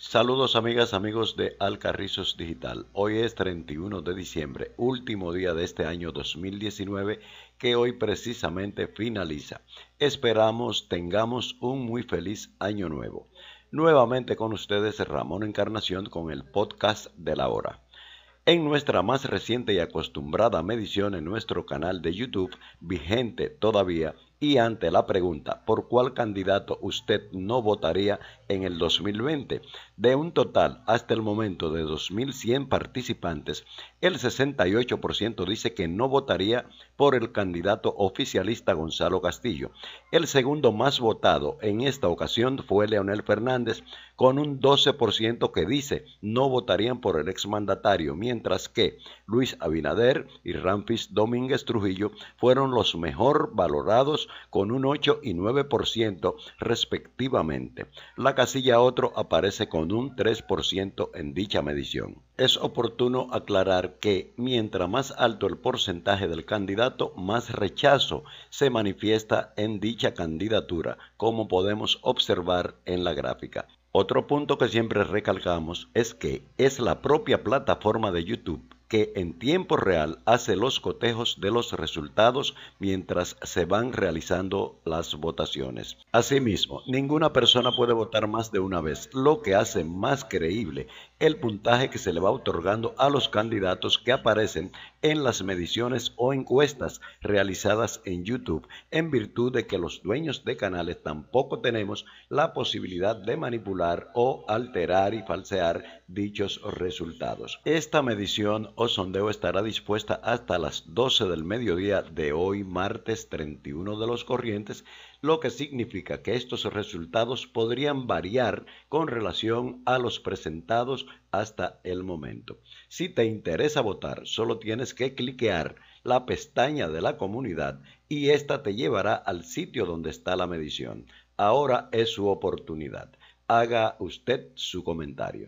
Saludos amigas, amigos de Alcarrizos Digital. Hoy es 31 de diciembre, último día de este año 2019 que hoy precisamente finaliza. Esperamos tengamos un muy feliz año nuevo. Nuevamente con ustedes Ramón Encarnación con el podcast de la hora. En nuestra más reciente y acostumbrada medición en nuestro canal de YouTube, vigente todavía, y ante la pregunta por cuál candidato usted no votaría en el 2020. De un total hasta el momento de 2.100 participantes, el 68% dice que no votaría por el candidato oficialista Gonzalo Castillo. El segundo más votado en esta ocasión fue Leonel Fernández, con un 12% que dice no votarían por el exmandatario, mientras que Luis Abinader y Ramfis Domínguez Trujillo fueron los mejor valorados con un 8 y 9% respectivamente. La casilla otro aparece con un 3% en dicha medición. Es oportuno aclarar que mientras más alto el porcentaje del candidato, más rechazo se manifiesta en dicha candidatura, como podemos observar en la gráfica. Otro punto que siempre recalcamos es que es la propia plataforma de YouTube que en tiempo real hace los cotejos de los resultados mientras se van realizando las votaciones. Asimismo, ninguna persona puede votar más de una vez, lo que hace más creíble el puntaje que se le va otorgando a los candidatos que aparecen en las mediciones o encuestas realizadas en YouTube, en virtud de que los dueños de canales tampoco tenemos la posibilidad de manipular o alterar y falsear dichos resultados. Esta medición o sondeo estará dispuesta hasta las 12 del mediodía de hoy, martes 31 de los corrientes, lo que significa que estos resultados podrían variar con relación a los presentados hasta el momento. Si te interesa votar, solo tienes que cliquear la pestaña de la comunidad y esta te llevará al sitio donde está la medición. Ahora es su oportunidad. Haga usted su comentario.